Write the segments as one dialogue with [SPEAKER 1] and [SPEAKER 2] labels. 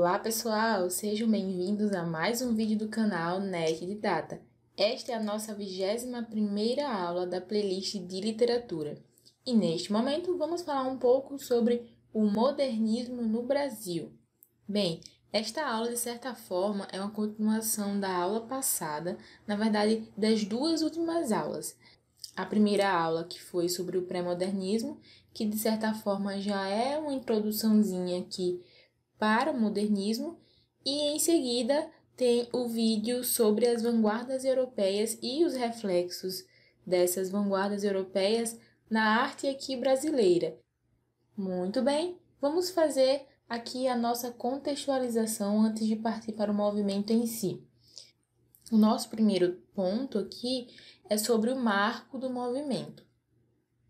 [SPEAKER 1] Olá pessoal, sejam bem-vindos a mais um vídeo do canal NET de Data. Esta é a nossa 21ª aula da playlist de literatura. E neste momento vamos falar um pouco sobre o modernismo no Brasil. Bem, esta aula de certa forma é uma continuação da aula passada, na verdade das duas últimas aulas. A primeira aula que foi sobre o pré-modernismo, que de certa forma já é uma introduçãozinha que para o modernismo, e em seguida tem o vídeo sobre as vanguardas europeias e os reflexos dessas vanguardas europeias na arte aqui brasileira. Muito bem, vamos fazer aqui a nossa contextualização antes de partir para o movimento em si. O nosso primeiro ponto aqui é sobre o marco do movimento.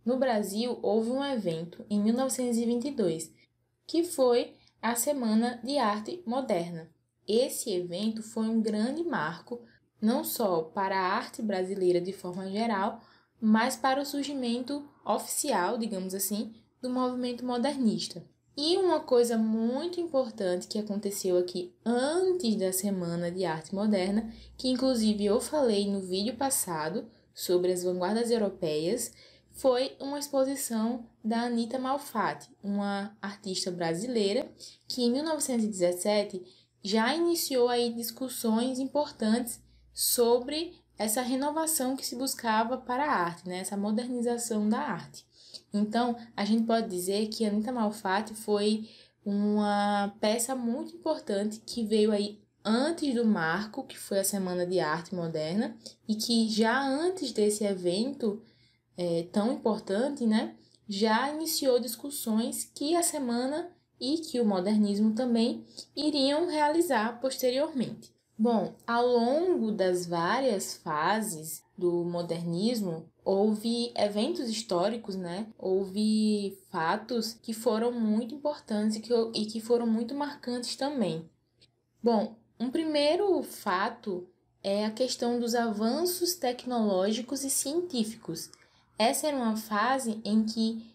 [SPEAKER 1] No Brasil, houve um evento em 1922 que foi a Semana de Arte Moderna. Esse evento foi um grande marco não só para a arte brasileira de forma geral, mas para o surgimento oficial, digamos assim, do movimento modernista. E uma coisa muito importante que aconteceu aqui antes da Semana de Arte Moderna, que inclusive eu falei no vídeo passado sobre as vanguardas europeias, foi uma exposição da Anita Malfatti, uma artista brasileira que em 1917 já iniciou aí discussões importantes sobre essa renovação que se buscava para a arte, né? essa modernização da arte. Então, a gente pode dizer que Anita Malfatti foi uma peça muito importante que veio aí antes do marco, que foi a Semana de Arte Moderna, e que já antes desse evento é, tão importante, né, já iniciou discussões que a semana e que o modernismo também iriam realizar posteriormente. Bom, ao longo das várias fases do modernismo, houve eventos históricos, né? Houve fatos que foram muito importantes e que, e que foram muito marcantes também. Bom, um primeiro fato é a questão dos avanços tecnológicos e científicos essa era uma fase em que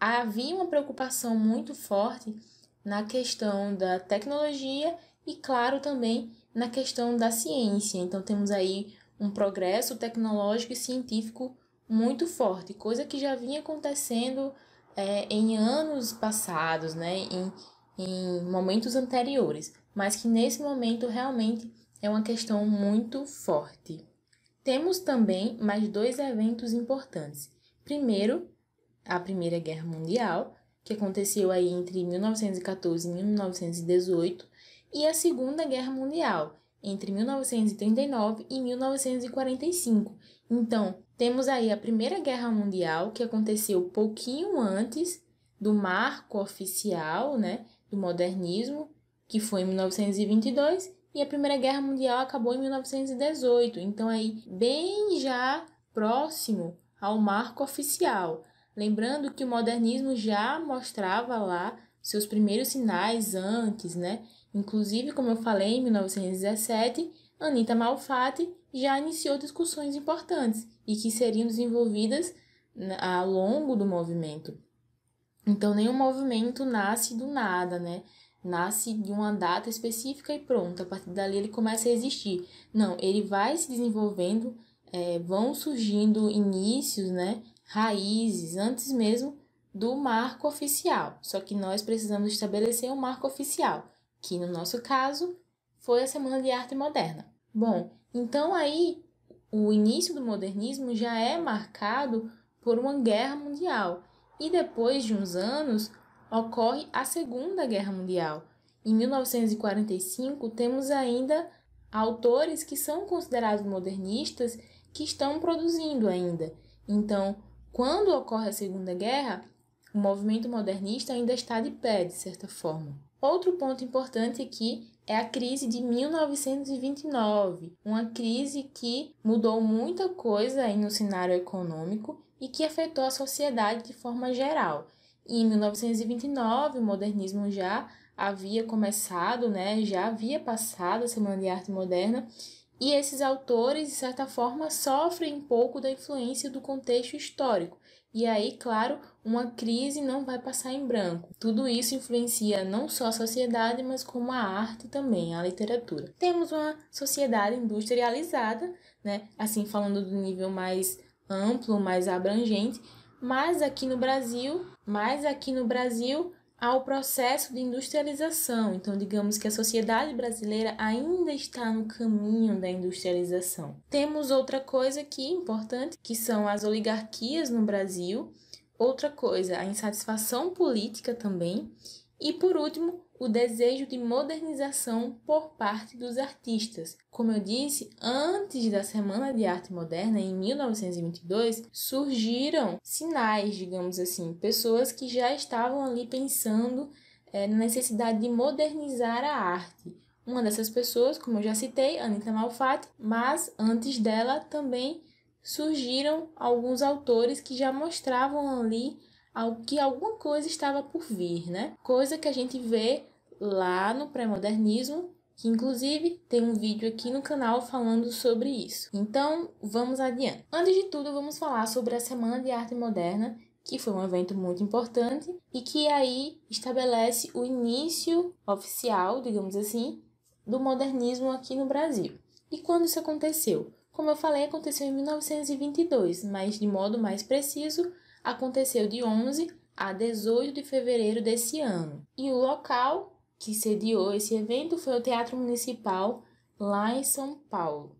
[SPEAKER 1] havia uma preocupação muito forte na questão da tecnologia e, claro, também na questão da ciência. Então, temos aí um progresso tecnológico e científico muito forte, coisa que já vinha acontecendo é, em anos passados, né, em, em momentos anteriores, mas que nesse momento realmente é uma questão muito forte. Temos também mais dois eventos importantes. Primeiro, a Primeira Guerra Mundial, que aconteceu aí entre 1914 e 1918, e a Segunda Guerra Mundial, entre 1939 e 1945. Então, temos aí a Primeira Guerra Mundial, que aconteceu pouquinho antes do marco oficial, né, do modernismo, que foi em 1922, e a Primeira Guerra Mundial acabou em 1918, então aí bem já próximo ao marco oficial. Lembrando que o modernismo já mostrava lá seus primeiros sinais antes, né? Inclusive, como eu falei, em 1917, Anita Malfatti já iniciou discussões importantes e que seriam desenvolvidas né, ao longo do movimento. Então, nenhum movimento nasce do nada, né? nasce de uma data específica e pronto, a partir dali ele começa a existir. Não, ele vai se desenvolvendo, é, vão surgindo inícios, né, raízes, antes mesmo do marco oficial. Só que nós precisamos estabelecer um marco oficial, que no nosso caso foi a Semana de Arte Moderna. Bom, então aí o início do modernismo já é marcado por uma guerra mundial. E depois de uns anos, ocorre a Segunda Guerra Mundial. Em 1945, temos ainda autores que são considerados modernistas que estão produzindo ainda. Então, quando ocorre a Segunda Guerra, o movimento modernista ainda está de pé, de certa forma. Outro ponto importante aqui é a crise de 1929, uma crise que mudou muita coisa no cenário econômico e que afetou a sociedade de forma geral em 1929, o modernismo já havia começado, né, já havia passado a Semana de Arte Moderna, e esses autores, de certa forma, sofrem um pouco da influência do contexto histórico. E aí, claro, uma crise não vai passar em branco. Tudo isso influencia não só a sociedade, mas como a arte também, a literatura. Temos uma sociedade industrializada, né? Assim falando do nível mais amplo, mais abrangente, mas aqui no Brasil mas aqui no Brasil há o processo de industrialização, então digamos que a sociedade brasileira ainda está no caminho da industrialização. Temos outra coisa aqui importante, que são as oligarquias no Brasil, outra coisa, a insatisfação política também, e por último, o desejo de modernização por parte dos artistas. Como eu disse, antes da Semana de Arte Moderna, em 1922, surgiram sinais, digamos assim, pessoas que já estavam ali pensando é, na necessidade de modernizar a arte. Uma dessas pessoas, como eu já citei, Anita Malfatti, mas antes dela também surgiram alguns autores que já mostravam ali ao que alguma coisa estava por vir, né? Coisa que a gente vê lá no pré-modernismo, que inclusive tem um vídeo aqui no canal falando sobre isso. Então, vamos adiante. Antes de tudo, vamos falar sobre a Semana de Arte Moderna, que foi um evento muito importante e que aí estabelece o início oficial, digamos assim, do modernismo aqui no Brasil. E quando isso aconteceu? Como eu falei, aconteceu em 1922, mas de modo mais preciso, aconteceu de 11 a 18 de fevereiro desse ano. E o local que sediou esse evento foi o Teatro Municipal, lá em São Paulo.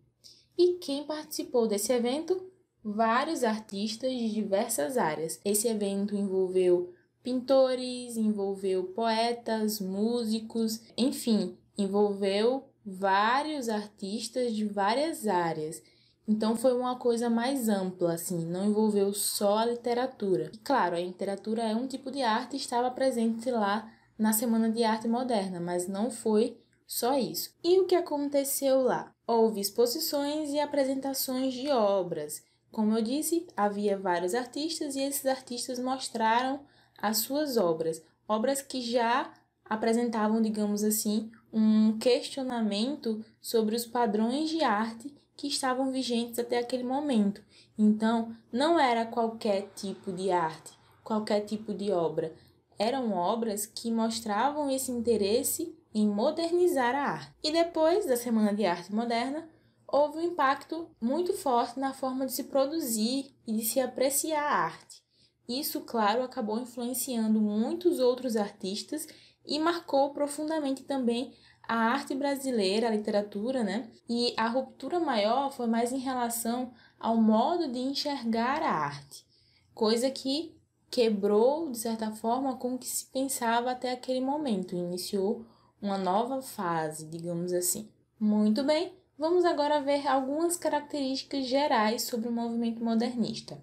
[SPEAKER 1] E quem participou desse evento? Vários artistas de diversas áreas. Esse evento envolveu pintores, envolveu poetas, músicos, enfim, envolveu vários artistas de várias áreas. Então foi uma coisa mais ampla, assim, não envolveu só a literatura. E claro, a literatura é um tipo de arte e estava presente lá na Semana de Arte Moderna, mas não foi só isso. E o que aconteceu lá? Houve exposições e apresentações de obras. Como eu disse, havia vários artistas e esses artistas mostraram as suas obras, obras que já apresentavam, digamos assim, um questionamento sobre os padrões de arte que estavam vigentes até aquele momento. Então, não era qualquer tipo de arte, qualquer tipo de obra. Eram obras que mostravam esse interesse em modernizar a arte. E depois da Semana de Arte Moderna, houve um impacto muito forte na forma de se produzir e de se apreciar a arte. Isso, claro, acabou influenciando muitos outros artistas e marcou profundamente também a arte brasileira, a literatura, né? E a ruptura maior foi mais em relação ao modo de enxergar a arte, coisa que quebrou, de certa forma, com o que se pensava até aquele momento, iniciou uma nova fase, digamos assim. Muito bem, vamos agora ver algumas características gerais sobre o movimento modernista.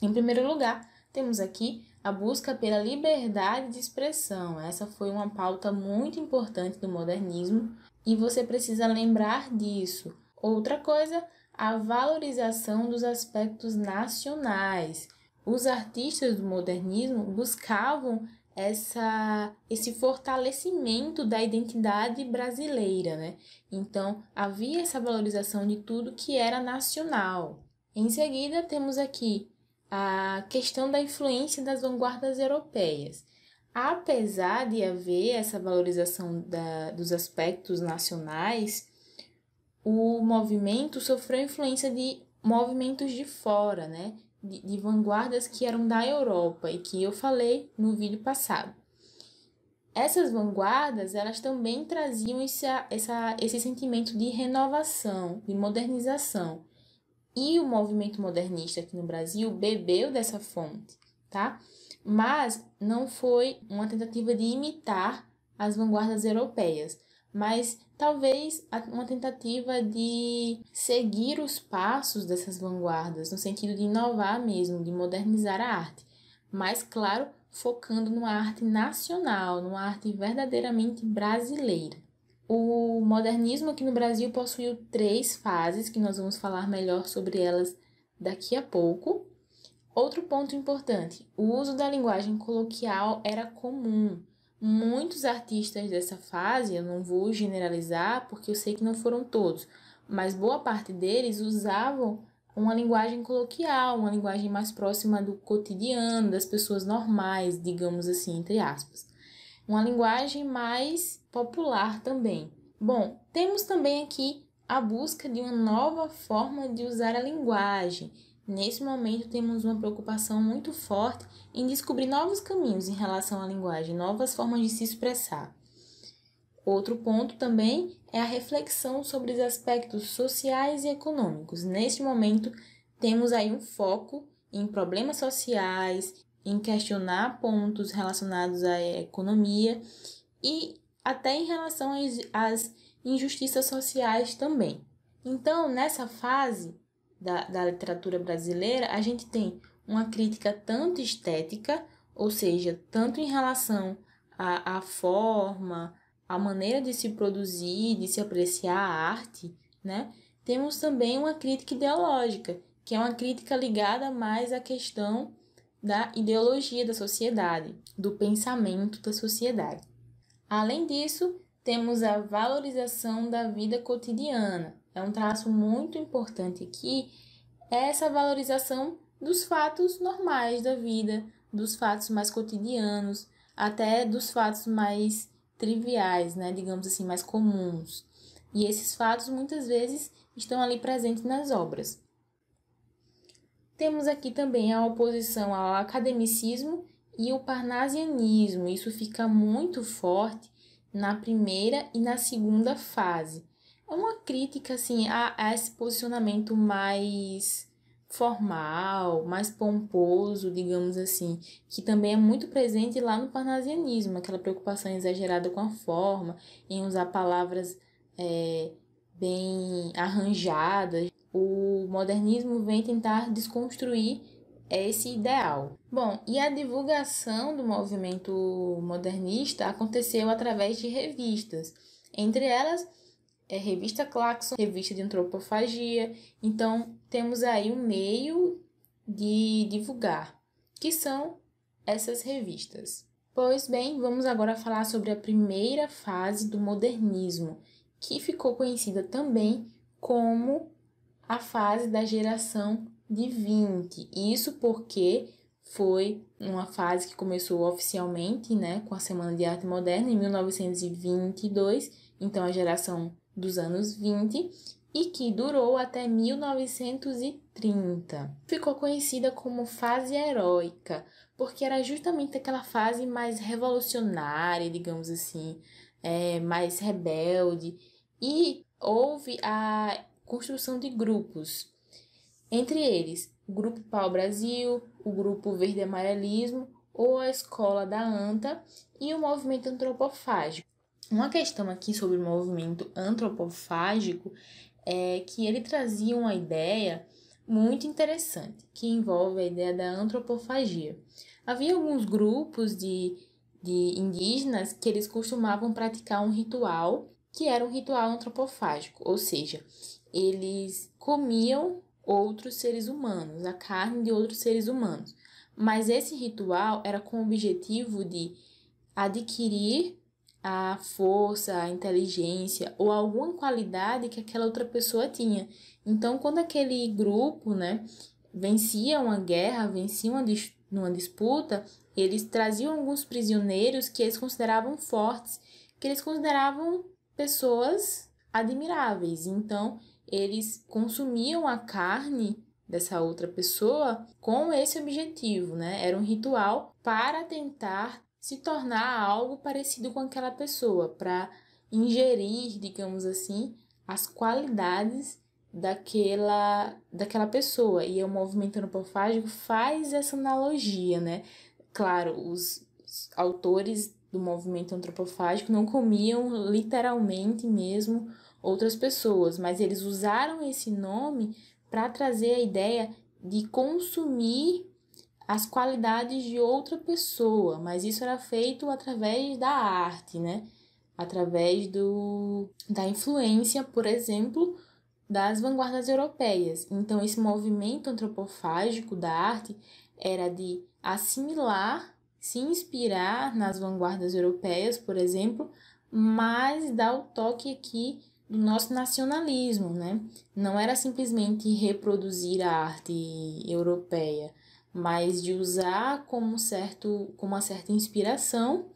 [SPEAKER 1] Em primeiro lugar, temos aqui a busca pela liberdade de expressão. Essa foi uma pauta muito importante do modernismo e você precisa lembrar disso. Outra coisa, a valorização dos aspectos nacionais. Os artistas do modernismo buscavam essa, esse fortalecimento da identidade brasileira, né? Então, havia essa valorização de tudo que era nacional. Em seguida, temos aqui a questão da influência das vanguardas europeias. Apesar de haver essa valorização da, dos aspectos nacionais, o movimento sofreu influência de movimentos de fora, né? De, de, vanguardas que eram da Europa e que eu falei no vídeo passado. Essas vanguardas, elas também traziam esse, essa, esse sentimento de renovação, de modernização. E o movimento modernista aqui no Brasil bebeu dessa fonte, tá? Mas não foi uma tentativa de imitar as vanguardas europeias, mas talvez uma tentativa de seguir os passos dessas vanguardas, no sentido de inovar mesmo, de modernizar a arte. Mas, claro, focando numa arte nacional, numa arte verdadeiramente brasileira. O modernismo aqui no Brasil possuiu três fases, que nós vamos falar melhor sobre elas daqui a pouco. Outro ponto importante: o uso da linguagem coloquial era comum. Muitos artistas dessa fase, eu não vou generalizar porque eu sei que não foram todos, mas boa parte deles usavam uma linguagem coloquial, uma linguagem mais próxima do cotidiano, das pessoas normais, digamos assim, entre aspas uma linguagem mais popular também. Bom, temos também aqui a busca de uma nova forma de usar a linguagem. Nesse momento, temos uma preocupação muito forte em descobrir novos caminhos em relação à linguagem, novas formas de se expressar. Outro ponto também é a reflexão sobre os aspectos sociais e econômicos. Neste momento, temos aí um foco em problemas sociais, em questionar pontos relacionados à economia e até em relação às injustiças sociais também. Então, nessa fase da, da literatura brasileira, a gente tem uma crítica tanto estética, ou seja, tanto em relação à, à forma, à maneira de se produzir, de se apreciar a arte, né? Temos também uma crítica ideológica, que é uma crítica ligada mais à questão da ideologia da sociedade, do pensamento da sociedade. Além disso, temos a valorização da vida cotidiana. É um traço muito importante aqui, essa valorização dos fatos normais da vida, dos fatos mais cotidianos, até dos fatos mais triviais, né, digamos assim, mais comuns. E esses fatos muitas vezes estão ali presentes nas obras. Temos aqui também a oposição ao academicismo e o parnasianismo. Isso fica muito forte na primeira e na segunda fase. É uma crítica assim a, a esse posicionamento mais formal, mais pomposo, digamos assim, que também é muito presente lá no parnasianismo, aquela preocupação exagerada com a forma, em usar palavras é, bem arranjadas. O o modernismo vem tentar desconstruir esse ideal. Bom, e a divulgação do movimento modernista aconteceu através de revistas, entre elas é revista Claxon, revista de antropofagia. Então, temos aí um meio de divulgar, que são essas revistas. Pois bem, vamos agora falar sobre a primeira fase do modernismo, que ficou conhecida também como a fase da geração de 20. Isso porque foi uma fase que começou oficialmente, né, com a Semana de Arte Moderna em 1922, então a geração dos anos 20, e que durou até 1930. Ficou conhecida como fase heróica, porque era justamente aquela fase mais revolucionária, digamos assim, é, mais rebelde, e houve a construção de grupos. Entre eles, o Grupo Pau Brasil, o Grupo Verde Amarelismo ou a Escola da ANTA e o movimento antropofágico. Uma questão aqui sobre o movimento antropofágico é que ele trazia uma ideia muito interessante, que envolve a ideia da antropofagia. Havia alguns grupos de, de indígenas que eles costumavam praticar um ritual que era um ritual antropofágico, ou seja, eles comiam outros seres humanos, a carne de outros seres humanos. Mas esse ritual era com o objetivo de adquirir a força, a inteligência ou alguma qualidade que aquela outra pessoa tinha. Então, quando aquele grupo, né, vencia uma guerra, vencia uma, dis uma disputa, eles traziam alguns prisioneiros que eles consideravam fortes, que eles consideravam pessoas admiráveis. Então, eles consumiam a carne dessa outra pessoa com esse objetivo, né? Era um ritual para tentar se tornar algo parecido com aquela pessoa, para ingerir, digamos assim, as qualidades daquela daquela pessoa. E o movimento antropofágico faz essa analogia, né? Claro, os autores do movimento antropofágico não comiam literalmente mesmo outras pessoas, mas eles usaram esse nome para trazer a ideia de consumir as qualidades de outra pessoa, mas isso era feito através da arte, né? Através do, da influência, por exemplo, das vanguardas europeias. Então, esse movimento antropofágico da arte era de assimilar, se inspirar nas vanguardas europeias, por exemplo, mas dar o toque aqui do nosso nacionalismo, né? Não era simplesmente reproduzir a arte europeia, mas de usar como certo, como uma certa inspiração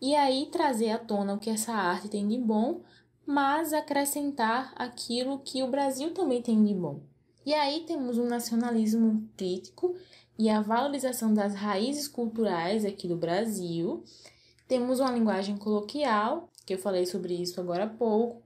[SPEAKER 1] e aí trazer à tona o que essa arte tem de bom, mas acrescentar aquilo que o Brasil também tem de bom. E aí temos um nacionalismo crítico e a valorização das raízes culturais aqui do Brasil. Temos uma linguagem coloquial, que eu falei sobre isso agora há pouco,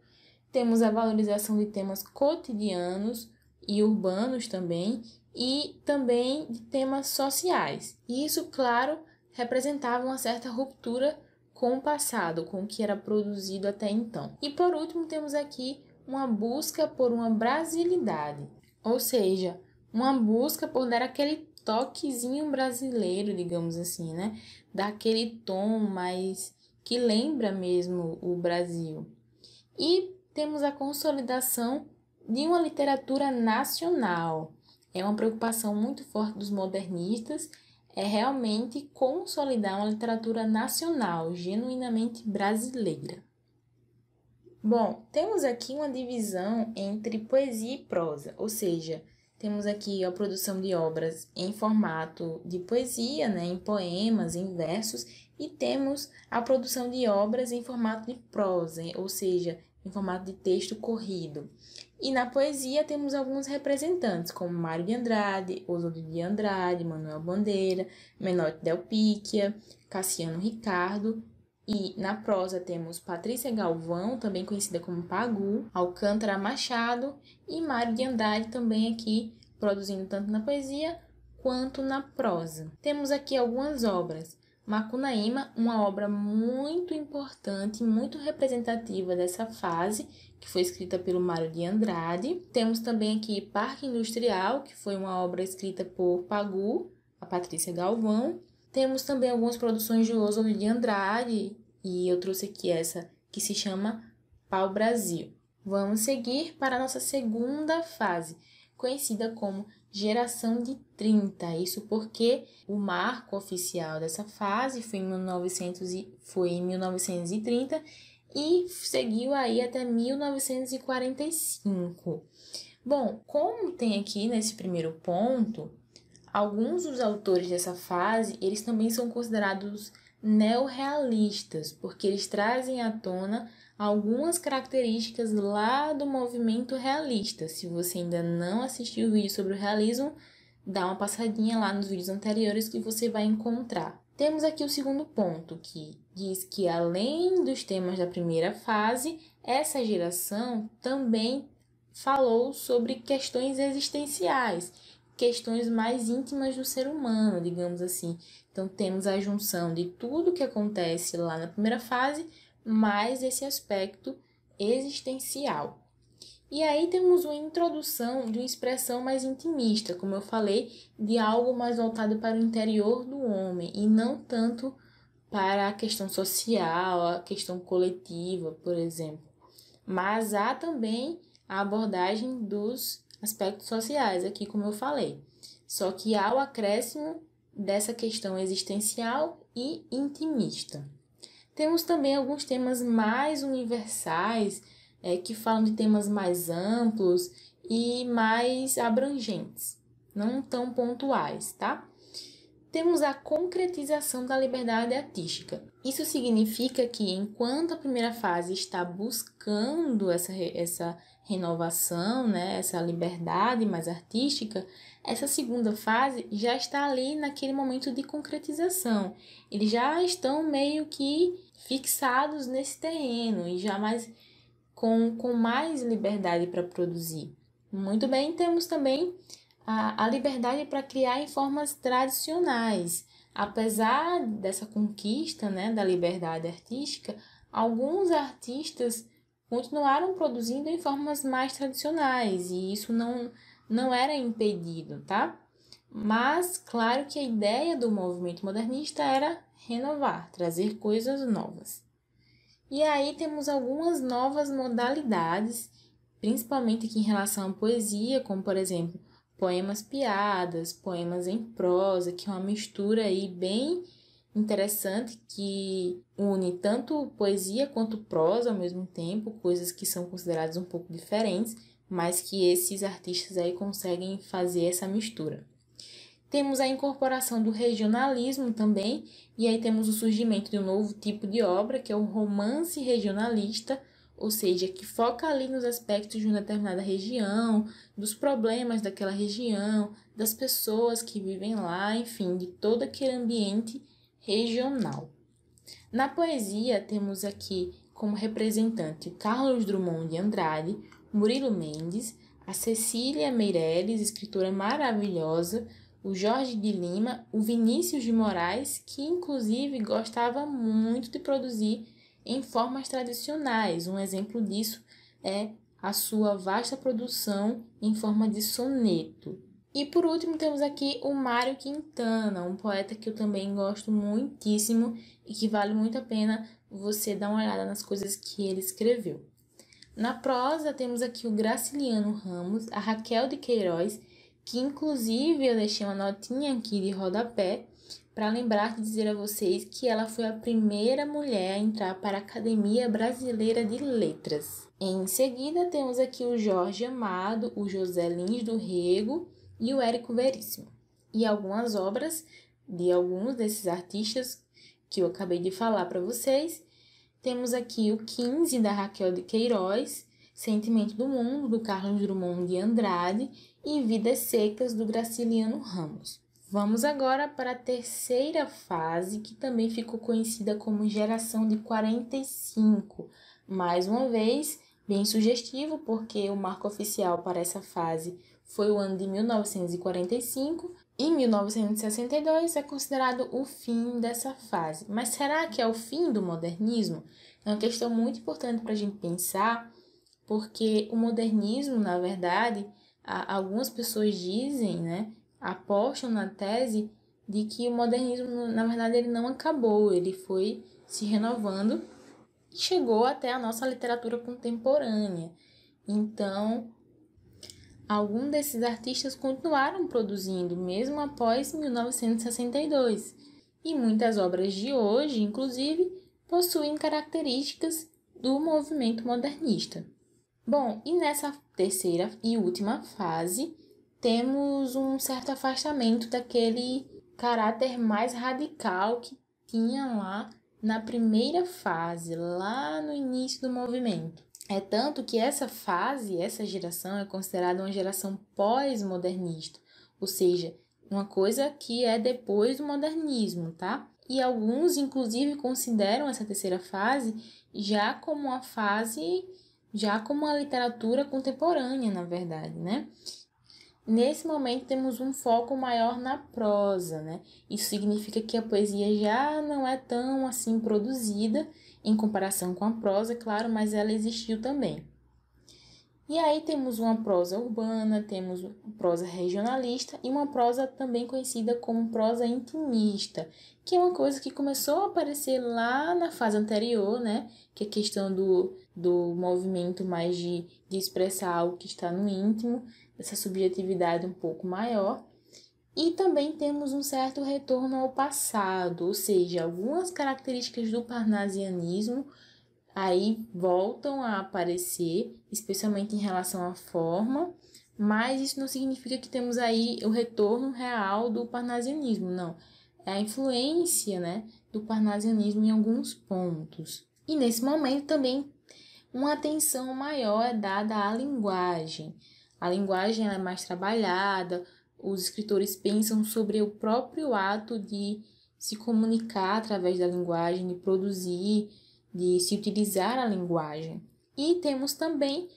[SPEAKER 1] temos a valorização de temas cotidianos e urbanos também, e também de temas sociais. E isso, claro, representava uma certa ruptura com o passado, com o que era produzido até então. E por último, temos aqui uma busca por uma brasilidade, ou seja, uma busca por dar aquele toquezinho brasileiro, digamos assim, né? Daquele tom mais que lembra mesmo o Brasil. E temos a consolidação de uma literatura nacional. É uma preocupação muito forte dos modernistas, é realmente consolidar uma literatura nacional, genuinamente brasileira. Bom, temos aqui uma divisão entre poesia e prosa, ou seja, temos aqui a produção de obras em formato de poesia, né, em poemas, em versos, e temos a produção de obras em formato de prosa, ou seja, em formato de texto corrido. E na poesia temos alguns representantes, como Mário de Andrade, Oswaldo de Andrade, Manuel Bandeira, Menotti Delpíquia, Cassiano Ricardo e na prosa temos Patrícia Galvão, também conhecida como Pagu, Alcântara Machado e Mário de Andrade também aqui produzindo tanto na poesia quanto na prosa. Temos aqui algumas obras. Macunaíma, uma obra muito importante, muito representativa dessa fase, que foi escrita pelo Mário de Andrade. Temos também aqui Parque Industrial, que foi uma obra escrita por Pagu, a Patrícia Galvão. Temos também algumas produções de Oswald de Andrade, e eu trouxe aqui essa que se chama Pau Brasil. Vamos seguir para a nossa segunda fase, conhecida como geração de 30. Isso porque o marco oficial dessa fase foi em, 1900 e, foi em 1930 e seguiu aí até 1945. Bom, como tem aqui nesse primeiro ponto, alguns dos autores dessa fase, eles também são considerados neorrealistas, porque eles trazem à tona algumas características lá do movimento realista. Se você ainda não assistiu o vídeo sobre o realismo, dá uma passadinha lá nos vídeos anteriores que você vai encontrar. Temos aqui o segundo ponto, que diz que além dos temas da primeira fase, essa geração também falou sobre questões existenciais, questões mais íntimas do ser humano, digamos assim. Então temos a junção de tudo que acontece lá na primeira fase mais esse aspecto existencial. E aí temos uma introdução de uma expressão mais intimista, como eu falei, de algo mais voltado para o interior do homem e não tanto para a questão social, a questão coletiva, por exemplo. Mas há também a abordagem dos aspectos sociais, aqui como eu falei. Só que há o acréscimo dessa questão existencial e intimista. Temos também alguns temas mais universais, é, que falam de temas mais amplos e mais abrangentes, não tão pontuais, tá? Temos a concretização da liberdade artística. Isso significa que, enquanto a primeira fase está buscando essa, essa renovação, né, essa liberdade mais artística, essa segunda fase já está ali naquele momento de concretização. Eles já estão meio que fixados nesse terreno e jamais com, com mais liberdade para produzir. Muito bem, temos também a, a liberdade para criar em formas tradicionais. Apesar dessa conquista né, da liberdade artística, alguns artistas continuaram produzindo em formas mais tradicionais e isso não, não era impedido, tá? Mas, claro que a ideia do movimento modernista era renovar, trazer coisas novas. E aí temos algumas novas modalidades, principalmente aqui em relação à poesia, como por exemplo, poemas piadas, poemas em prosa, que é uma mistura aí bem interessante que une tanto poesia quanto prosa ao mesmo tempo, coisas que são consideradas um pouco diferentes, mas que esses artistas aí conseguem fazer essa mistura. Temos a incorporação do regionalismo também, e aí temos o surgimento de um novo tipo de obra, que é o romance regionalista, ou seja, que foca ali nos aspectos de uma determinada região, dos problemas daquela região, das pessoas que vivem lá, enfim, de todo aquele ambiente regional. Na poesia, temos aqui como representante Carlos Drummond de Andrade, Murilo Mendes, a Cecília Meireles, escritora maravilhosa, o Jorge de Lima, o Vinícius de Moraes, que inclusive gostava muito de produzir em formas tradicionais. Um exemplo disso é a sua vasta produção em forma de soneto. E por último temos aqui o Mário Quintana, um poeta que eu também gosto muitíssimo e que vale muito a pena você dar uma olhada nas coisas que ele escreveu. Na prosa temos aqui o Graciliano Ramos, a Raquel de Queiroz que inclusive eu deixei uma notinha aqui de rodapé para lembrar de dizer a vocês que ela foi a primeira mulher a entrar para a Academia Brasileira de Letras. Em seguida, temos aqui o Jorge Amado, o José Lins do Rego e o Érico Veríssimo. E algumas obras de alguns desses artistas que eu acabei de falar para vocês. Temos aqui o 15 da Raquel de Queiroz, Sentimento do Mundo, do Carlos Drummond de Andrade e Vidas Secas, do Graciliano Ramos. Vamos agora para a terceira fase, que também ficou conhecida como Geração de 45. Mais uma vez, bem sugestivo, porque o marco oficial para essa fase foi o ano de 1945 e 1962 é considerado o fim dessa fase. Mas será que é o fim do modernismo? É uma questão muito importante para a gente pensar porque o modernismo, na verdade, algumas pessoas dizem, né, apostam na tese de que o modernismo, na verdade, ele não acabou, ele foi se renovando e chegou até a nossa literatura contemporânea. Então, alguns desses artistas continuaram produzindo mesmo após 1962, e muitas obras de hoje, inclusive, possuem características do movimento modernista. Bom, e nessa terceira e última fase, temos um certo afastamento daquele caráter mais radical que tinha lá na primeira fase, lá no início do movimento. É tanto que essa fase, essa geração, é considerada uma geração pós-modernista, ou seja, uma coisa que é depois do modernismo, tá? E alguns, inclusive, consideram essa terceira fase já como uma fase já como uma literatura contemporânea, na verdade, né? Nesse momento temos um foco maior na prosa, né? Isso significa que a poesia já não é tão assim produzida em comparação com a prosa, claro, mas ela existiu também. E aí temos uma prosa urbana, temos prosa regionalista e uma prosa também conhecida como prosa intimista, que é uma coisa que começou a aparecer lá na fase anterior, né? Que é a questão do do movimento mais de, de expressar algo que está no íntimo, essa subjetividade um pouco maior. E também temos um certo retorno ao passado, ou seja, algumas características do parnasianismo aí voltam a aparecer, especialmente em relação à forma, mas isso não significa que temos aí o retorno real do parnasianismo, não. É a influência né, do parnasianismo em alguns pontos. E nesse momento também uma atenção maior é dada à linguagem. A linguagem é mais trabalhada, os escritores pensam sobre o próprio ato de se comunicar através da linguagem, de produzir, de se utilizar a linguagem. E temos também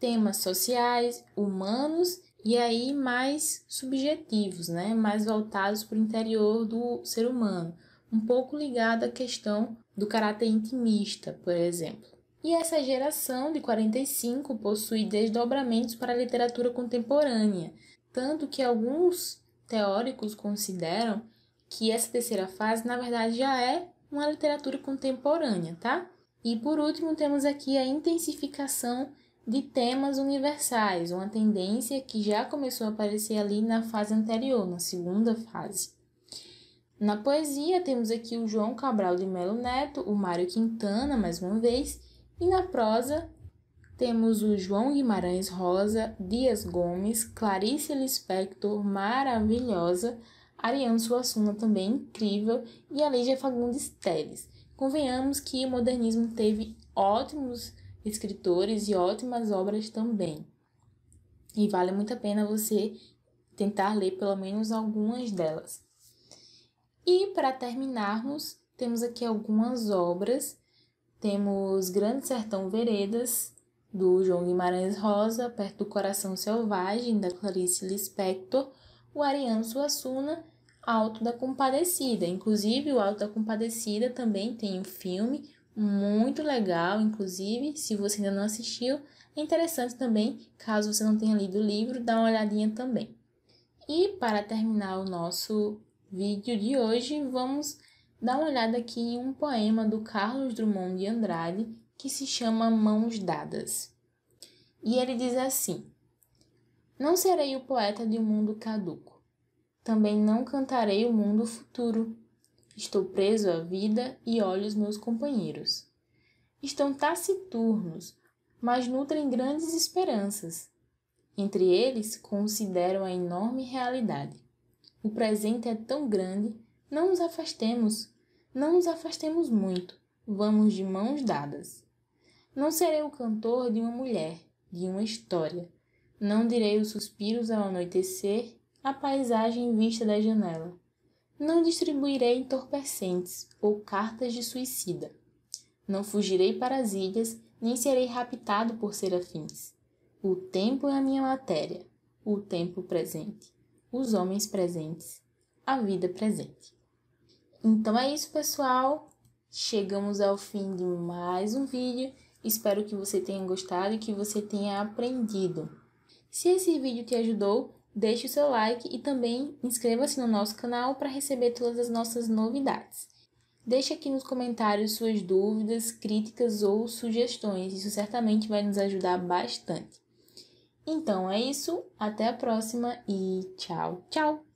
[SPEAKER 1] temas sociais, humanos e aí mais subjetivos, né? mais voltados para o interior do ser humano, um pouco ligado à questão do caráter intimista, por exemplo. E essa geração de 45 possui desdobramentos para a literatura contemporânea, tanto que alguns teóricos consideram que essa terceira fase, na verdade, já é uma literatura contemporânea, tá? E por último, temos aqui a intensificação de temas universais, uma tendência que já começou a aparecer ali na fase anterior, na segunda fase. Na poesia, temos aqui o João Cabral de Melo Neto, o Mário Quintana, mais uma vez, e na prosa temos o João Guimarães Rosa, Dias Gomes, Clarice Lispector, maravilhosa, Ariano Suassuna também incrível e a Lígia Fagundes Teles Convenhamos que o modernismo teve ótimos escritores e ótimas obras também. E vale muito a pena você tentar ler pelo menos algumas delas. E para terminarmos, temos aqui algumas obras temos Grande Sertão Veredas, do João Guimarães Rosa, perto do Coração Selvagem, da Clarice Lispector, o Ariano Suassuna, Alto da Compadecida. Inclusive, o Alto da Compadecida também tem um filme muito legal, inclusive, se você ainda não assistiu, é interessante também, caso você não tenha lido o livro, dá uma olhadinha também. E para terminar o nosso vídeo de hoje, vamos dá uma olhada aqui em um poema do Carlos Drummond de Andrade que se chama Mãos Dadas. E ele diz assim: Não serei o poeta de um mundo caduco. Também não cantarei o mundo futuro. Estou preso à vida e olho os meus companheiros. Estão taciturnos, mas nutrem grandes esperanças. Entre eles, consideram a enorme realidade. O presente é tão grande, não nos afastemos, não nos afastemos muito, vamos de mãos dadas. Não serei o cantor de uma mulher, de uma história. Não direi os suspiros ao anoitecer, a paisagem vista da janela. Não distribuirei entorpecentes ou cartas de suicida. Não fugirei para as ilhas, nem serei raptado por serafins. O tempo é a minha matéria, o tempo presente, os homens presentes, a vida presente. Então é isso, pessoal. Chegamos ao fim de mais um vídeo. Espero que você tenha gostado e que você tenha aprendido. Se esse vídeo te ajudou, deixe o seu like e também inscreva-se no nosso canal para receber todas as nossas novidades. Deixe aqui nos comentários suas dúvidas, críticas ou sugestões, isso certamente vai nos ajudar bastante. Então é isso, até a próxima e tchau, tchau!